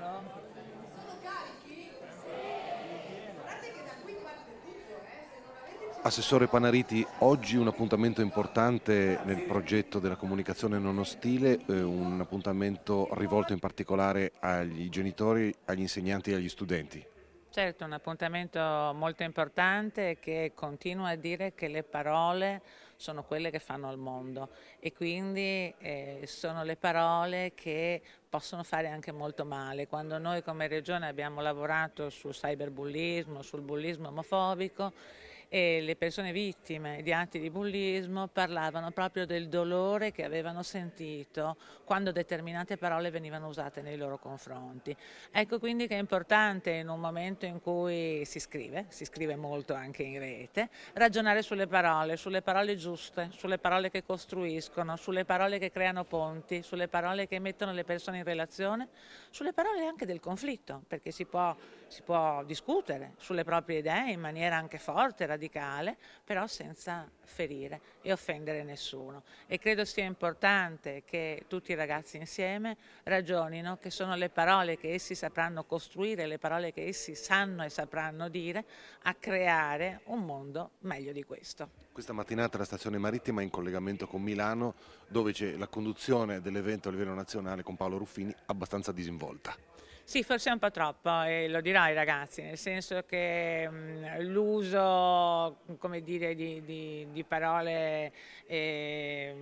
Eh, Assessore Panariti, oggi un appuntamento importante nel progetto della comunicazione non ostile, eh, un appuntamento rivolto in particolare agli genitori, agli insegnanti e agli studenti. Certo, un appuntamento molto importante che continua a dire che le parole sono quelle che fanno al mondo e quindi eh, sono le parole che possono fare anche molto male. Quando noi come regione abbiamo lavorato sul cyberbullismo, sul bullismo omofobico, e le persone vittime di atti di bullismo parlavano proprio del dolore che avevano sentito quando determinate parole venivano usate nei loro confronti. Ecco quindi che è importante in un momento in cui si scrive, si scrive molto anche in rete, ragionare sulle parole, sulle parole giuste, sulle parole che costruiscono, sulle parole che creano ponti, sulle parole che mettono le persone in relazione, sulle parole anche del conflitto, perché si può, si può discutere sulle proprie idee in maniera anche forte, radicale radicale, però senza ferire e offendere nessuno. E credo sia importante che tutti i ragazzi insieme ragionino che sono le parole che essi sapranno costruire, le parole che essi sanno e sapranno dire, a creare un mondo meglio di questo. Questa mattinata la stazione marittima è in collegamento con Milano, dove c'è la conduzione dell'evento a livello nazionale con Paolo Ruffini abbastanza disinvolta. Sì, forse un po' troppo, e lo dirò ai ragazzi, nel senso che l'uso di, di, di, parole eh,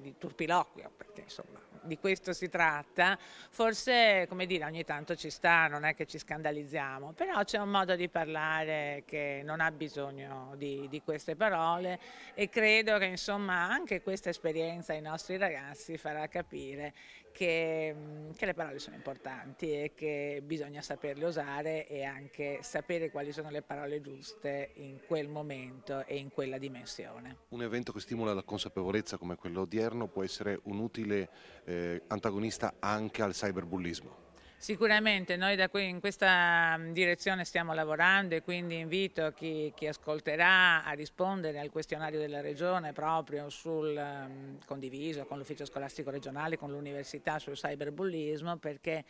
di turpiloquio, perché insomma di questo si tratta, forse come dire, ogni tanto ci sta, non è che ci scandalizziamo, però c'è un modo di parlare che non ha bisogno di, di queste parole e credo che insomma anche questa esperienza ai nostri ragazzi farà capire che, mm, che, le parole sono importanti e che bisogna saperle usare e anche sapere quali sono le parole giuste in quel momento e in quella dimensione. Un evento che stimola la consapevolezza come quello odierno può essere un utile eh, antagonista anche al cyberbullismo. Sicuramente noi qui, in questa mm, direzione stiamo lavorando e quindi invito chi, chi, ascolterà a rispondere al questionario della Regione proprio sul um, condiviso con l'ufficio scolastico regionale, con l'università sul cyberbullismo perché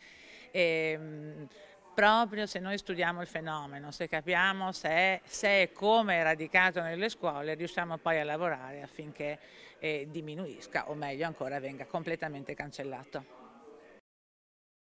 ehm, proprio se noi studiamo il fenomeno, se capiamo se, se e come è radicato nelle scuole, riusciamo poi a lavorare affinché eh, diminuisca o meglio ancora venga completamente cancellato.